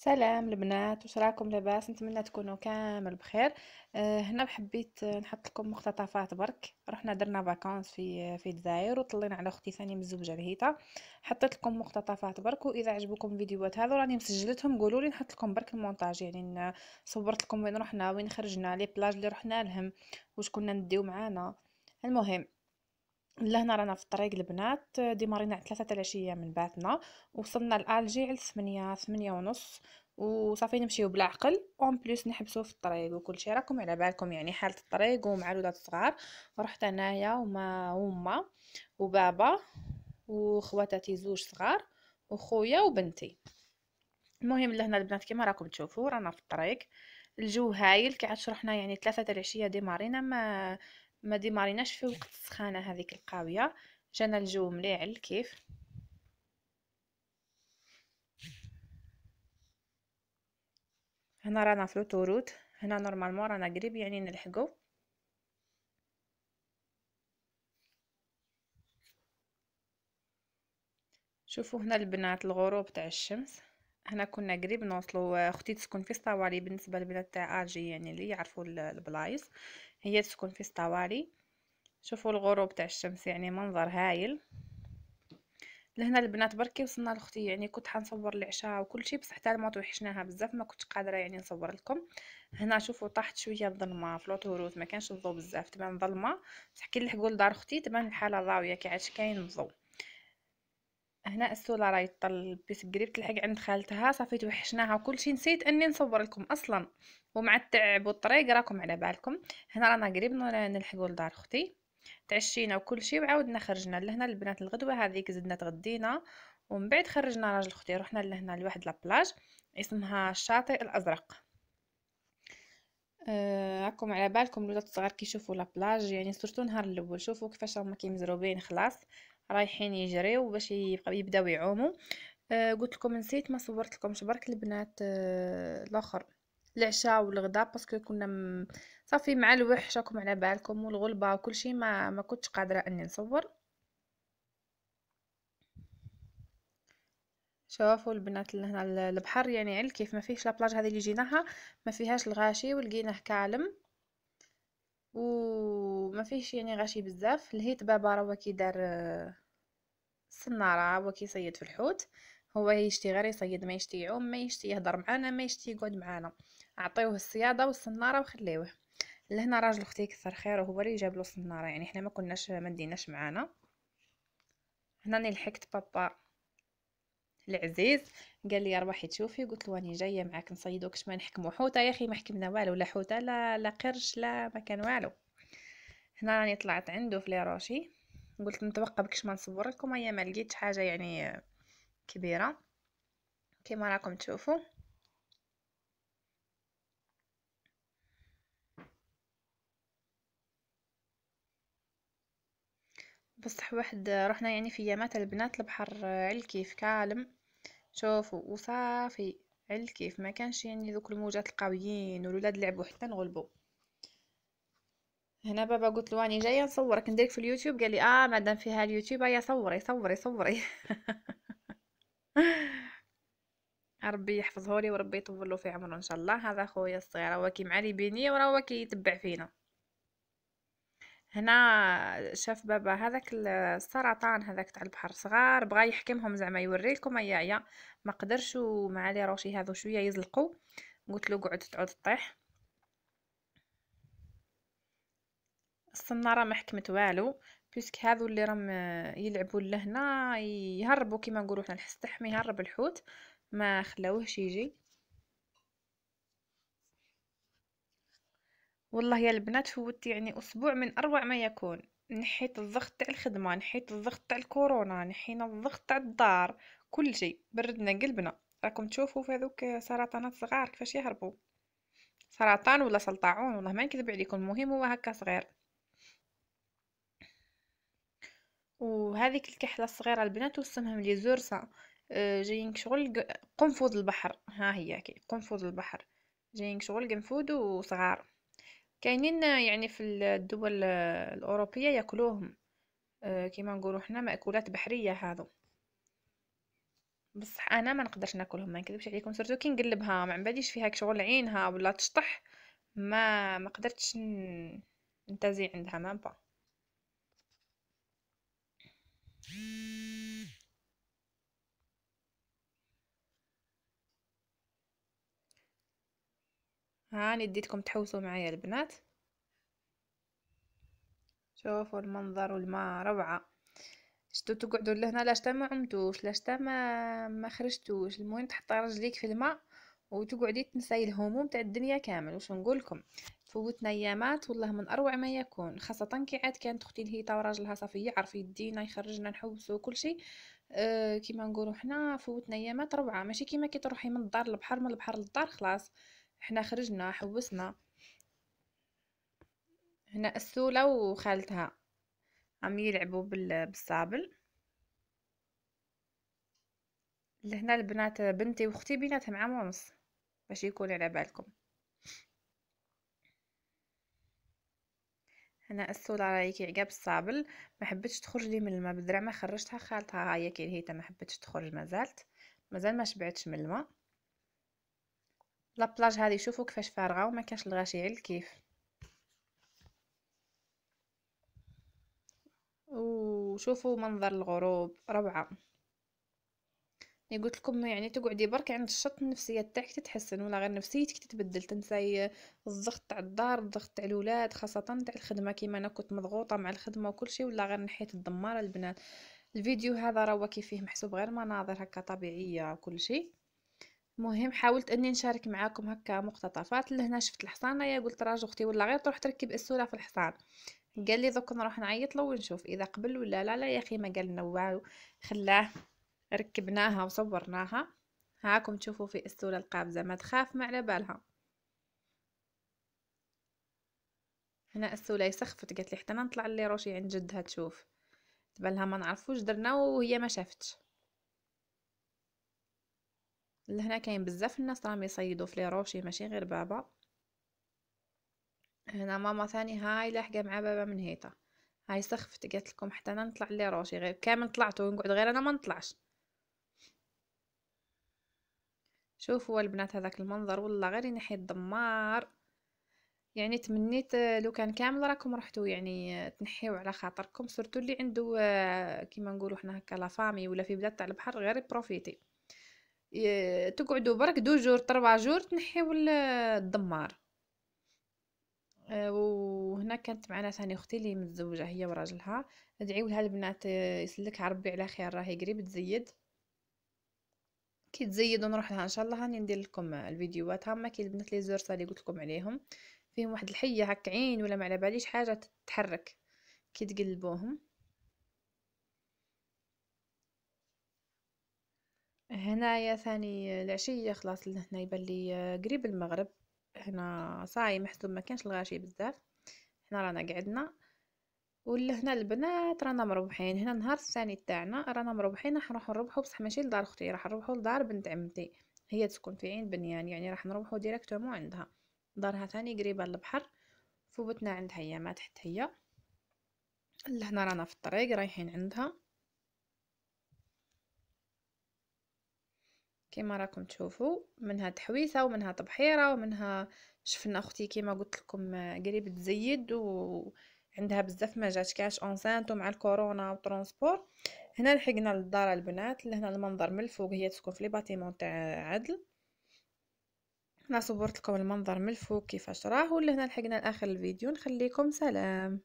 سلام البنات واش راكم لاباس نتمنى تكونوا كامل بخير أه هنا حبيت نحط لكم مقتطفات برك رحنا درنا فاكونس في في الجزائر وطلينا على اختي ثاني من الزوجه لهيتا حطيت لكم مقتطفات برك واذا عجبوكم الفيديوهات هذو راني مسجلتهم قولوا لي نحط لكم برك المونتاج يعني صورت لكم وين رحنا وين خرجنا لي بلاج اللي رحنا لهم واش كنا نديو معانا المهم لهنا رانا في الطريق البنات ديمارينا على ثلاثة العشية من باتنا وصلنا لالجي على ثمانية ثمانية ونص وصافي نمشيو بالعقل اون بليس نحبسو في الطريق وكلشي راكم على بالكم يعني حاله الطريق ومع الولاد الصغار رحت انايا وما وما وبابا وخواتاتي زوج صغار وخويا وبنتي المهم لهنا البنات كما راكم تشوفوا رانا في الطريق الجو هايل كي عاد شرحنا يعني ثلاثة العشيه ديمارينا ما ما ماريناش في وقت السخانه هذيك القاويه جانا الجو مليع كيف هنا رانا في لوتوروت هنا نورمالمون رانا قريب يعني نلحقو شوفوا هنا البنات الغروب تاع الشمس هنا كنا قريب نوصلوا اختي تسكن في سطواري بالنسبه لبلاد تاع ارجي يعني اللي يعرفوا البلايص هي تسكن في سطواري شوفوا الغروب تاع الشمس يعني منظر هايل لهنا البنات بركي وصلنا لاختي يعني كنت حنصور العشاء وكل شيء بصح حتى الموت وحشناها بزاف ما كنتش قادره يعني نصور لكم هنا شوفوا طاحت شويه الظلمه في لوتوروت ما كانش الضوء بزاف تبان ظلمه بصح كي نلحقوا لدار اختي تبان الحاله ضاويه كي عاد كاين الضوء هنا السولة راهي طلبت قريب تلحق عند خالتها صافي توحشناها وكلشي نسيت اني نصور لكم اصلا ومع التعب والطريق راكم على بالكم هنا رانا قريب نلحقوا لدار اختي تعشينا وكلشي وعاودنا خرجنا لهنا البنات الغدوه هذيك زدنا تغدينا ومن بعد خرجنا راجل اختي رحنا لهنا لواحد لابلاج اسمها الشاطئ الازرق آه، راكم أه على بالكم الولاد الصغار كيشوفوا لابلاج يعني سورتو نهار الاول شوفوا كيفاش هما كيمزروبين خلاص رايحين يجريو باش يبداو يعوموا آه قلت لكم نسيت ما صورت لكم برك البنات آه الاخر العشاء والغداء باسكو كنا م... صافي مع الوحش راكم على بالكم والغلبه وكل شيء ما ما كنتش قادره اني نصور شوفوا البنات اللي هنا البحر يعني عل كيف ما فيهش لابلاج هذه اللي جيناها ما فيهاش الغاشي ولقيناه كالم وما فيهش يعني غاشي بزاف لهيت بابا راه كي دار السناره آه، هو كيصيد في الحوت هو يشتي غير يصيد ما يشتي يعوم ما يشتي يهضر معانا ما يشتي يقعد معانا عطيوه الصياده والسناره وخليوه لهنا راجل اختي كثر خير هو اللي جاب له السناره يعني حنا ما كناش ما ديناش معانا هنا ني لحقت بابا العزيز قال لي ربحي تشوفي قلت له راني جايه معاك نصيدو كش ما نحكمو حوته يا اخي ما حكمنا والو لا حوته لا لا قرش لا ما كان والو هنا راني طلعت عنده في ليروشي قلت نتوقع بكش ما نصور لكم هيا ما لقيتش حاجه يعني كبيره كما راكم تشوفوا بصح واحد رحنا يعني في يامات البنات البحر على الكيف كالم شوفوا وصافي على كيف ما كانش يعني دوك الموجات القويين والولاد لعبوا حتى نغلبوا هنا بابا قلت له واني جايه نصورك نديرك في اليوتيوب قال لي اه مادام فيها اليوتيوب هيا صوري صوري صوري ربي يحفظه لي وربي يطول له في عمره ان شاء الله هذا خويا الصغير هو كي معالي بيني وراه كيتبع فينا هنا شاف بابا هذاك السرطان هذاك تاع البحر صغار بغا يحكمهم زعما لكم ايا ايا ما قدرش ومع لي روشي هذو شويه يزلقوا قلت له قعد تعود طيح الصناره ما حكمت والو بيسك هذو اللي راهم يلعبوا لهنا يهربوا كيما نقولوا حنا الحس تحمي يهرب الحوت ما خلاوهش يجي والله يا البنات فوت يعني اسبوع من اروع ما يكون نحيت الضغط تاع الخدمه نحيت الضغط تاع الكورونا نحينا الضغط تاع الدار كل شيء بردنا قلبنا راكم تشوفوا في هذوك سرطانات صغار كيفاش يهربوا سرطان ولا سلطعون والله ما نكذب عليكم المهم هو هكا صغير وهذيك الكحله الصغيره البنات وسمهم لي زورسا آه، جايين شغل قنفذ البحر ها هي كي قنفذ البحر جايين شغل قنفذ وصغار كاينين يعني في الدول الأوروبية ياكلوهم آه، كيما نقولوا حنا مأكولات بحرية هادو بصح انا ما نقدرش ناكلهم ما نكذبش عليكم سورتو كي نقلبها ما نباديش فيها كشغل عينها ولا تشطح ما ما قدرتش نتازي عندها مام با هاني اديتكم تحوسوا معايا البنات شوفوا المنظر والماء روعه شتو تقعدوا لهنا لاش ما عمتوش لاش ما ما خرجتوش المهم تحطي رجليك في الماء وتقعدي تنساي الهموم تاع الدنيا كامل واش نقول لكم فوتنا ايامات والله من اروع ما يكون خاصه كي عاد كانت اختي تا وراجلها صافي يعرف يدينا يخرجنا نحوسو كل شيء أه كيما نقولوا حنا فوتنا ايامات روعه ماشي كيما كي تروحي من الدار للبحر من البحر للدار خلاص حنا خرجنا حوسنا هنا السولة وخالتها عم يلعبوا بالصابل لهنا البنات بنتي واختي بيناتهم عام ونص باش يكون على بالكم هنا السولة راهي كيعقا الصابل ما حبيتش تخرج لي من الماء بالدرع ما خرجتها خالتها هاي كي هي ما حبيتش تخرج مازالت مازال ما شبعتش من الماء لابلاج هذه شوفوا كيفاش فارغه وما كانش الغاشي غير الكيف وشوفوا منظر الغروب روعه يعني قلت لكم يعني تقعدي برك عند الشط النفسيه تاعك تتحسن ولا غير نفسيتك تتبدل تنساي الضغط تاع الدار الضغط تاع الولاد خاصه تاع الخدمه كيما انا كنت مضغوطه مع الخدمه وكل شيء ولا غير نحيت الدمار البنات الفيديو هذا راهو كيفيه فيه محسوب غير مناظر هكا طبيعيه وكل شيء مهم حاولت اني نشارك معاكم هكا مقتطفات لهنا شفت الحصانه يا قلت راجل اختي ولا غير تروح تركب السوله في الحصان قال لي دوك نروح نعيط له ونشوف اذا قبل ولا لا لا يا اخي ما قال لنا والو خلاه ركبناها وصورناها هاكم تشوفوا في السوله القابزه ما تخاف ما على بالها هنا السوله سخفت قالت لي حتى انا نطلع لي روشي عند جدها تشوف تبالها ما نعرفوش درنا وهي ما شافتش لهنا كاين بزاف الناس راهم يصيدوا في لي روشي ماشي غير بابا هنا ماما ثاني هاي لاحقه مع بابا من هيتا هاي سخفت قالت لكم حتى انا نطلع لي روشي غير كامل طلعت ونقعد غير انا ما نطلعش شوفوا البنات هذاك المنظر والله غير ينحي الدمار يعني تمنيت لو كان كامل راكم رحتوا يعني تنحيو على خاطركم سورتو اللي عنده آه، كيما نقولوا حنا هكا لافامي ولا في بلاد تاع البحر غير بروفيتي إيه، تقعدوا برك دو جور تربع جور تنحيو الدمار آه، وهنا كانت معنا ثاني اختي اللي متزوجه هي وراجلها ادعيو لها البنات آه، يسلكها ربي على خير راهي قريب تزيد كي تزيد ونروح لها ان شاء الله هاني ندير لكم الفيديوهات هما كي البنات لي زورسا اللي قلت لكم عليهم فيهم واحد الحيه هكا عين ولا ما على باليش حاجه تتحرك كي تقلبوهم هنايا ثاني العشية خلاص هنا يبان لي آه، قريب المغرب هنا صاي محسوب ما كانش الغاشي بزاف هنا رانا قعدنا هنا البنات رانا مربحين هنا النهار الثاني تاعنا رانا مربحين راح نروحو نربحو بصح ماشي لدار اختي راح نروحو لدار بنت عمتي هي تسكن في عين بنيان يعني راح نروحو ديريكتومون عندها دارها ثاني قريبه للبحر فوتنا عندها هي ما تحت هي لهنا رانا في الطريق رايحين عندها كما راكم تشوفوا منها تحويسه ومنها تبحيره ومنها شفنا اختي كما قلت لكم آه، قريب تزيد وعندها بزاف ما جات كاش اونسانت ومع الكورونا وترونسبور هنا لحقنا للدار البنات لهنا المنظر من الفوق هي تسكن في لي باتيمون تاع عدل انا صورت لكم المنظر من الفوق كيفاش راه ولهنا لحقنا لاخر الفيديو نخليكم سلام